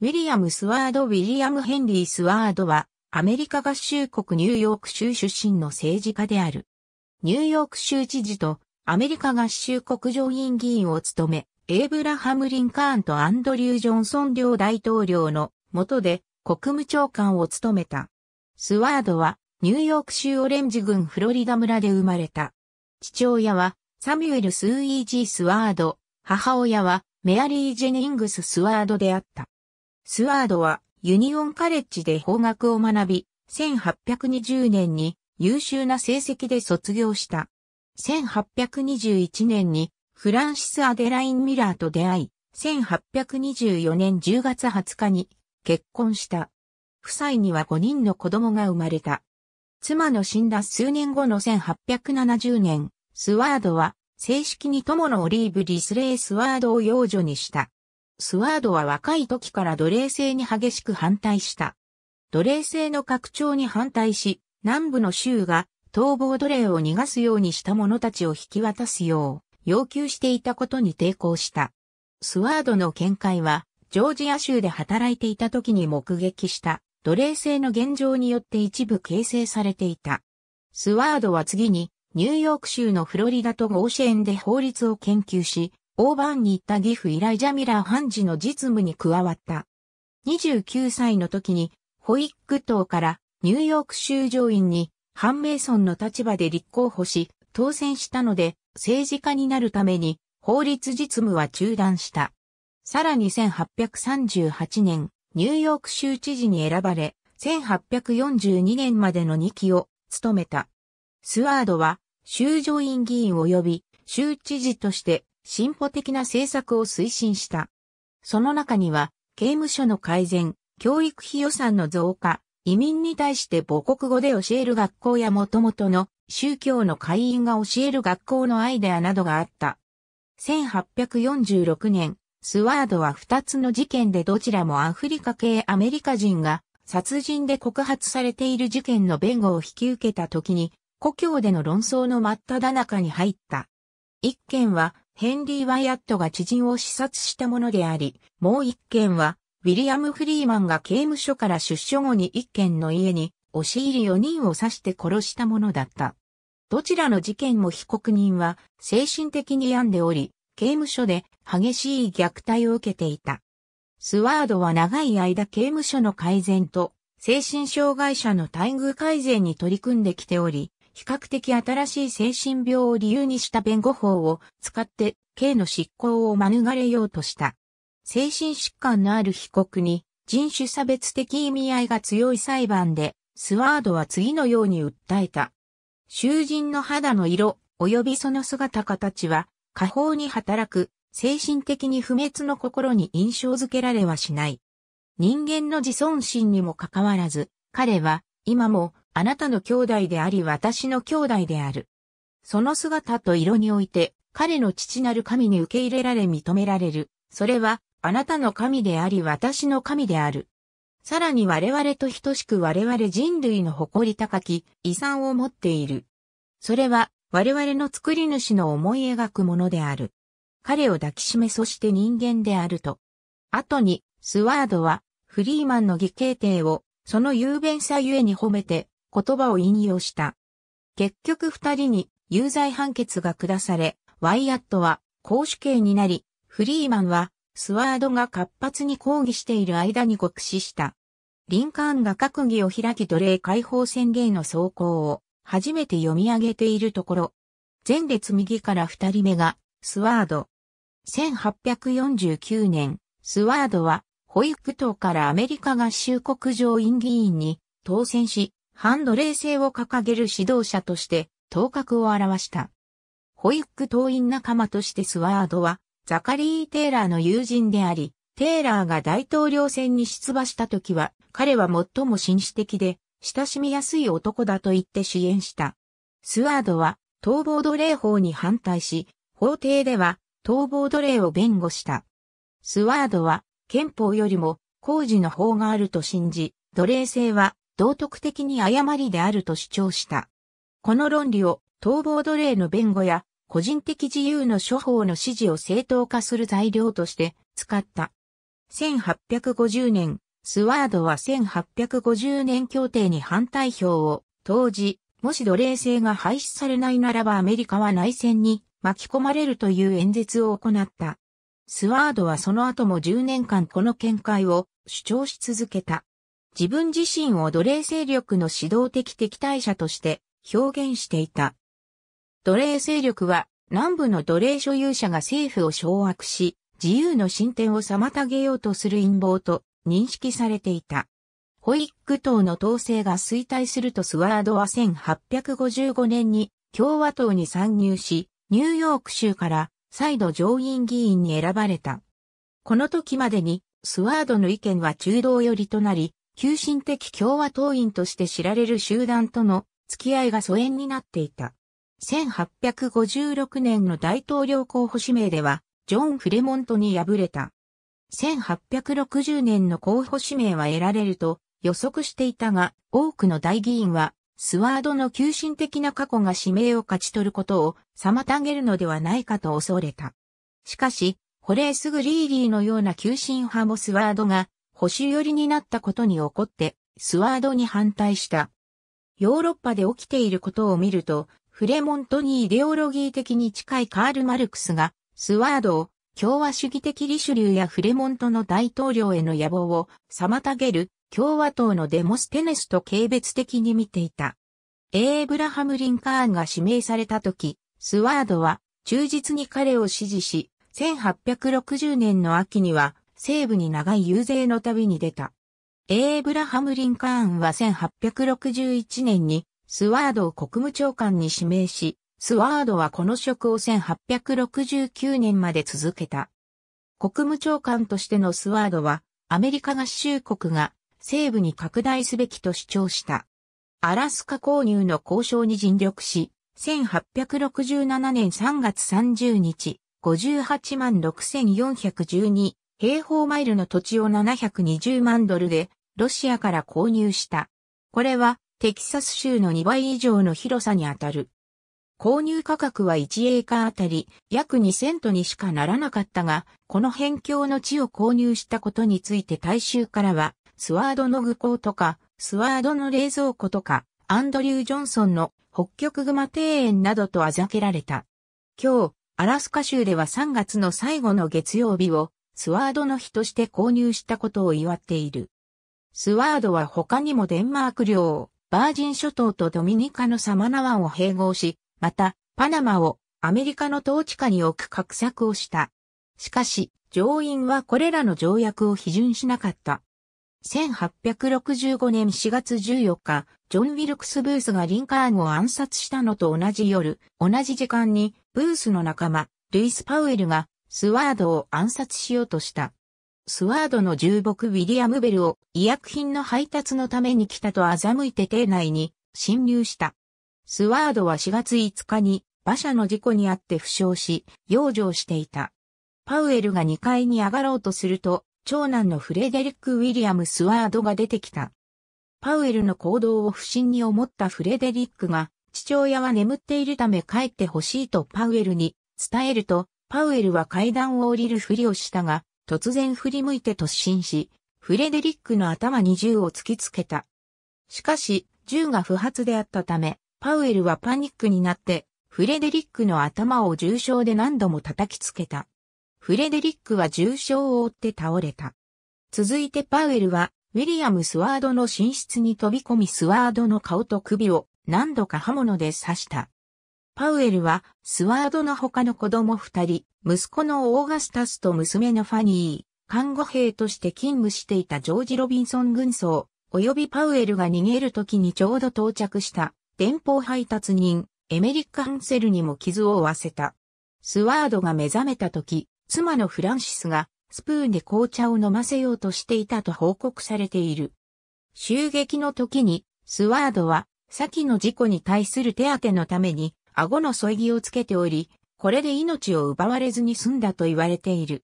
ウィリアム・スワード・ウィリアム・ヘンリー・スワードは、アメリカ合衆国ニューヨーク州出身の政治家である。ニューヨーク州知事とアメリカ合衆国上院議員を務め、エイブラハム・リンカーンとアンドリュー・ジョンソン両大統領の下で国務長官を務めた。スワードはニューヨーク州オレンジ郡フロリダ村で生まれた。父親はサミュエル・スーイージー・スワード、母親はメアリー・ジェニングス・スワードであった。スワードはユニオンカレッジで法学を学び、1820年に優秀な成績で卒業した。1821年にフランシス・アデライン・ミラーと出会い、1824年10月20日に結婚した。夫妻には5人の子供が生まれた。妻の死んだ数年後の1870年、スワードは正式に友のオリーブ・リスレイ・スワードを養女にした。スワードは若い時から奴隷制に激しく反対した。奴隷制の拡張に反対し、南部の州が逃亡奴隷を逃がすようにした者たちを引き渡すよう要求していたことに抵抗した。スワードの見解は、ジョージア州で働いていた時に目撃した奴隷制の現状によって一部形成されていた。スワードは次に、ニューヨーク州のフロリダとゴーシェーンで法律を研究し、大番に行った義父イライジャ・ミラー判事の実務に加わった。29歳の時に、ホイック党からニューヨーク州上院に反メイソンの立場で立候補し、当選したので、政治家になるために、法律実務は中断した。さらに1838年、ニューヨーク州知事に選ばれ、1842年までの2期を務めた。スワードは、州上院議員及び州知事として進歩的な政策を推進した。その中には、刑務所の改善、教育費予算の増加、移民に対して母国語で教える学校や元々の宗教の会員が教える学校のアイデアなどがあった。1846年、スワードは2つの事件でどちらもアフリカ系アメリカ人が殺人で告発されている事件の弁護を引き受けた時に、故郷での論争の真っ只中に入った。一件はヘンリー・ワイアットが知人を視察したものであり、もう一件は、ウィリアム・フリーマンが刑務所から出所後に一件の家に、押し入り4人を刺して殺したものだった。どちらの事件も被告人は精神的に病んでおり、刑務所で激しい虐待を受けていた。スワードは長い間刑務所の改善と精神障害者の待遇改善に取り組んできており、比較的新しい精神病を理由にした弁護法を使って刑の執行を免れようとした。精神疾患のある被告に人種差別的意味合いが強い裁判で、スワードは次のように訴えた。囚人の肌の色、及びその姿形は、過方に働く、精神的に不滅の心に印象づけられはしない。人間の自尊心にもかかわらず、彼は、今も、あなたの兄弟であり私の兄弟である。その姿と色において、彼の父なる神に受け入れられ認められる。それは、あなたの神であり私の神である。さらに我々と等しく我々人類の誇り高き遺産を持っている。それは我々の作り主の思い描くものである。彼を抱きしめそして人間であると。後に、スワードは、フリーマンの義兄弟を、その雄弁さゆえに褒めて、言葉を引用した。結局二人に有罪判決が下され、ワイアットは公主刑になり、フリーマンはスワードが活発に抗議している間に極死した。リンカーンが閣議を開き奴隷解放宣言の走行を初めて読み上げているところ。前列右から二人目がスワード。1849年、スワードは保育党からアメリカ合衆国上院議員に当選し、反奴隷制を掲げる指導者として頭角を現した。保育党員仲間としてスワードは、ザカリー・テイラーの友人であり、テイラーが大統領選に出馬した時は、彼は最も紳士的で、親しみやすい男だと言って支援した。スワードは、逃亡奴隷法に反対し、法廷では、逃亡奴隷を弁護した。スワードは、憲法よりも、工事の法があると信じ、奴隷制は、道徳的に誤りであると主張した。この論理を逃亡奴隷の弁護や個人的自由の処方の指示を正当化する材料として使った。1850年、スワードは1850年協定に反対票を投じ、もし奴隷制が廃止されないならばアメリカは内戦に巻き込まれるという演説を行った。スワードはその後も10年間この見解を主張し続けた。自分自身を奴隷勢力の指導的敵対者として表現していた。奴隷勢力は南部の奴隷所有者が政府を掌握し、自由の進展を妨げようとする陰謀と認識されていた。ホイック党の統制が衰退するとスワードは1855年に共和党に参入し、ニューヨーク州から再度上院議員に選ばれた。この時までにスワードの意見は中道寄りとなり、急進的共和党員として知られる集団との付き合いが疎遠になっていた。1856年の大統領候補指名では、ジョン・フレモントに敗れた。1860年の候補指名は得られると予測していたが、多くの大議員は、スワードの急進的な過去が指名を勝ち取ることを妨げるのではないかと恐れた。しかし、ホレース・グリーリーのような急進派もスワードが保守寄りになったことに怒って、スワードに反対した。ヨーロッパで起きていることを見ると、フレモントにイデオロギー的に近いカール・マルクスが、スワードを共和主義的リシュリューやフレモントの大統領への野望を妨げる共和党のデモステネスと軽蔑的に見ていた。エーブラハム・リンカーンが指名された時、スワードは忠実に彼を支持し、1860年の秋には西部に長い遊説の旅に出た。エーブラハム・リンカーンは1861年にスワードを国務長官に指名し、スワードはこの職を1869年まで続けた。国務長官としてのスワードは、アメリカ合衆国が西部に拡大すべきと主張した。アラスカ購入の交渉に尽力し、1867年3月30日、58万6412平方マイルの土地を720万ドルでロシアから購入した。これはテキサス州の2倍以上の広さにあたる。購入価格は1エーカーあたり約2セントにしかならなかったが、この辺境の地を購入したことについて大衆からは、スワードの愚行とか、スワードの冷蔵庫とか、アンドリュー・ジョンソンの北極熊庭園などとあざけられた。今日、アラスカ州では3月の最後の月曜日をスワードの日として購入したことを祝っている。スワードは他にもデンマーク領、バージン諸島とドミニカのサマナ湾を併合し、また、パナマをアメリカの統治下に置く画策をした。しかし、上院はこれらの条約を批准しなかった。1865年4月14日、ジョン・ウィルクス・ブースがリンカーンを暗殺したのと同じ夜、同じ時間に、ブースの仲間、ルイス・パウエルがスワードを暗殺しようとした。スワードの重牧ウィリアム・ベルを医薬品の配達のために来たと欺いて邸内に侵入した。スワードは4月5日に馬車の事故にあって負傷し、養生していた。パウエルが2階に上がろうとすると、長男のフレデリック・ウィリアム・スワードが出てきた。パウエルの行動を不審に思ったフレデリックが、父親は眠っているため帰ってほしいとパウエルに伝えると、パウエルは階段を降りるふりをしたが、突然振り向いて突進し、フレデリックの頭に銃を突きつけた。しかし、銃が不発であったため、パウエルはパニックになって、フレデリックの頭を重傷で何度も叩きつけた。フレデリックは重傷を負って倒れた。続いてパウエルは、ウィリアム・スワードの寝室に飛び込みスワードの顔と首を何度か刃物で刺した。パウエルは、スワードの他の子供二人、息子のオーガスタスと娘のファニー、看護兵として勤務していたジョージ・ロビンソン軍曹、及びパウエルが逃げる時にちょうど到着した、電報配達人、エメリック・ハンセルにも傷を負わせた。スワードが目覚めた時、妻のフランシスが、スプーンで紅茶を飲ませようとしていたと報告されている。襲撃の時に、スワードは、先の事故に対する手当のために、顎の添え木をつけており、これで命を奪われずに済んだと言われている。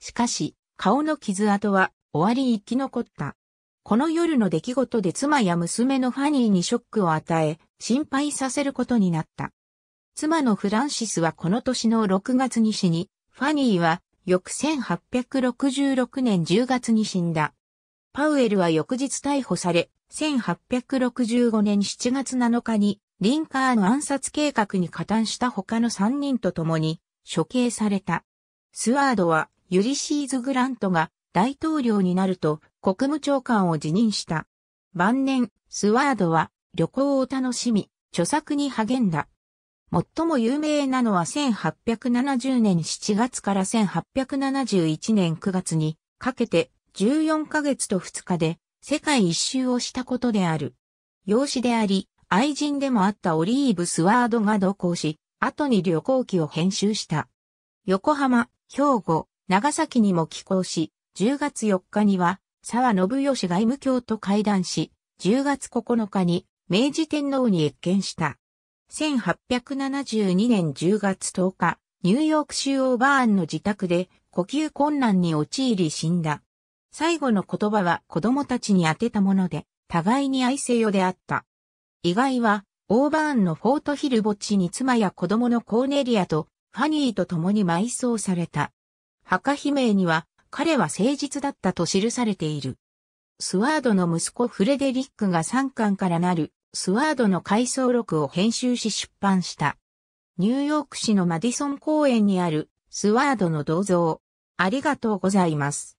しかし、顔の傷跡は終わりに生き残った。この夜の出来事で妻や娘のファニーにショックを与え、心配させることになった。妻のフランシスはこの年の6月に死に、ファニーは翌1866年10月に死んだ。パウエルは翌日逮捕され、1865年7月7日にリンカーン暗殺計画に加担した他の3人と共に処刑された。スワードはユリシーズ・グラントが大統領になると国務長官を辞任した。晩年、スワードは旅行を楽しみ、著作に励んだ。最も有名なのは1870年7月から1871年9月にかけて14ヶ月と2日で世界一周をしたことである。養子であり、愛人でもあったオリーブ・スワードが同行し、後に旅行記を編集した。横浜、兵庫、長崎にも寄港し、10月4日には、沢信義外務卿と会談し、10月9日に明治天皇に謁見した。1872年10月10日、ニューヨーク州オーバーンの自宅で呼吸困難に陥り死んだ。最後の言葉は子供たちに当てたもので、互いに愛せよであった。意外は、オーバーンのフォートヒル墓地に妻や子供のコーネリアとファニーと共に埋葬された。墓悲鳴には、彼は誠実だったと記されている。スワードの息子フレデリックが3巻からなるスワードの回想録を編集し出版した。ニューヨーク市のマディソン公園にあるスワードの銅像。ありがとうございます。